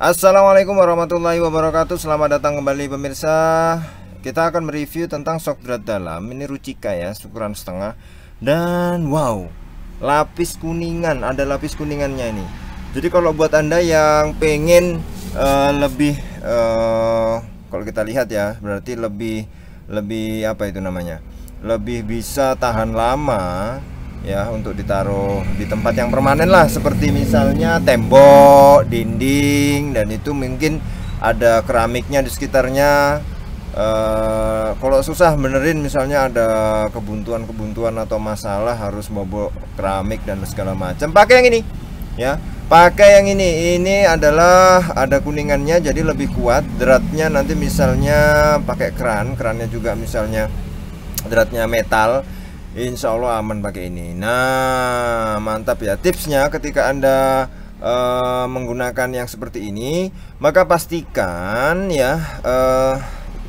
Assalamualaikum warahmatullahi wabarakatuh Selamat datang kembali pemirsa Kita akan mereview tentang shock drat dalam Ini rucika ya, ukuran setengah Dan wow Lapis kuningan, ada lapis kuningannya ini Jadi kalau buat anda yang pengen uh, Lebih uh, Kalau kita lihat ya, berarti lebih Lebih apa itu namanya Lebih bisa tahan lama ya untuk ditaruh di tempat yang permanen lah seperti misalnya tembok, dinding dan itu mungkin ada keramiknya di sekitarnya e, kalau susah benerin misalnya ada kebuntuan-kebuntuan atau masalah harus bobok keramik dan segala macam pakai yang ini ya pakai yang ini ini adalah ada kuningannya jadi lebih kuat Deratnya nanti misalnya pakai keran kerannya juga misalnya deratnya metal Insya Allah aman pakai ini Nah mantap ya tipsnya ketika anda uh, menggunakan yang seperti ini Maka pastikan ya uh,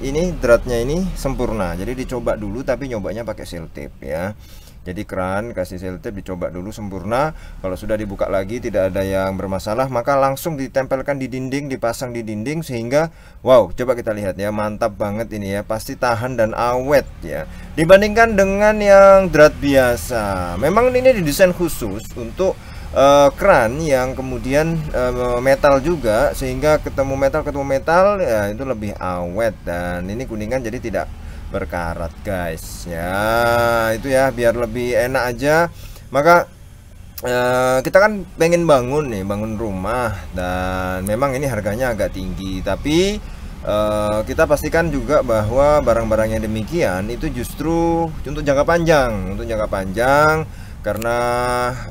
ini dratnya ini sempurna jadi dicoba dulu tapi nyobanya pakai seal tape ya jadi keran kasih seal tape dicoba dulu sempurna kalau sudah dibuka lagi tidak ada yang bermasalah maka langsung ditempelkan di dinding dipasang di dinding sehingga wow coba kita lihat ya mantap banget ini ya pasti tahan dan awet ya dibandingkan dengan yang drat biasa memang ini didesain khusus untuk uh, eh, kran yang kemudian uh, metal juga sehingga ketemu metal ketemu metal ya itu lebih awet dan ini kuningan jadi tidak berkarat guys ya itu ya biar lebih enak aja maka Uh, kita kan pengen bangun nih bangun rumah dan memang ini harganya agak tinggi tapi uh, kita pastikan juga bahwa barang barangnya demikian itu justru untuk jangka panjang untuk jangka panjang karena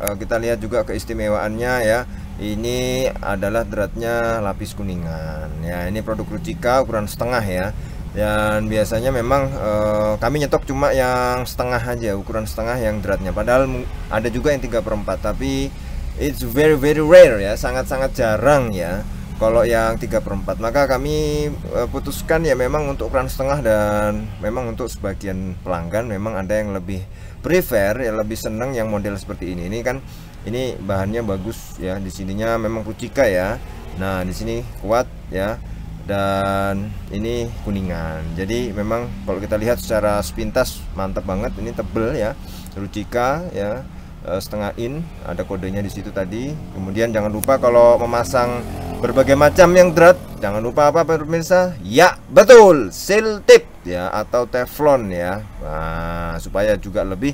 uh, kita lihat juga keistimewaannya ya ini adalah dratnya lapis kuningan ya ini produk Rucika ukuran setengah ya dan biasanya memang e, kami nyetok cuma yang setengah aja ukuran setengah yang dratnya padahal ada juga yang 3 per 4 tapi it's very very rare ya sangat-sangat jarang ya kalau yang 3 per 4 maka kami eh, putuskan ya memang untuk ukuran setengah dan memang untuk sebagian pelanggan memang ada yang lebih prefer ya lebih senang yang model seperti ini ini kan ini bahannya bagus ya di sininya memang kucika ya nah di sini kuat ya dan ini kuningan jadi memang kalau kita lihat secara sepintas mantap banget ini tebel ya rucika ya eh, setengah in ada kodenya di situ tadi kemudian jangan lupa kalau memasang berbagai macam yang drat. Jangan lupa apa pemirsa? Ya, betul, seal tip ya atau teflon ya. Nah, supaya juga lebih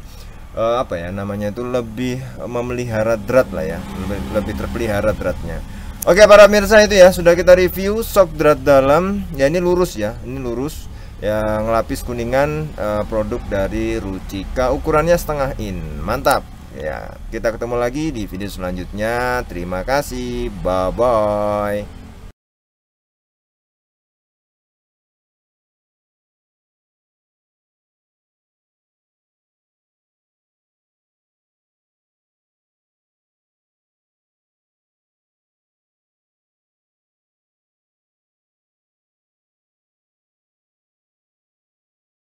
uh, apa ya namanya itu lebih memelihara drat lah ya, lebih, lebih terpelihara dratnya. Oke para pemirsa itu ya sudah kita review sok drat dalam ya ini lurus ya ini lurus yang lapis kuningan uh, produk dari Rucika ukurannya setengah in mantap Ya, kita ketemu lagi di video selanjutnya. Terima kasih. Bye bye.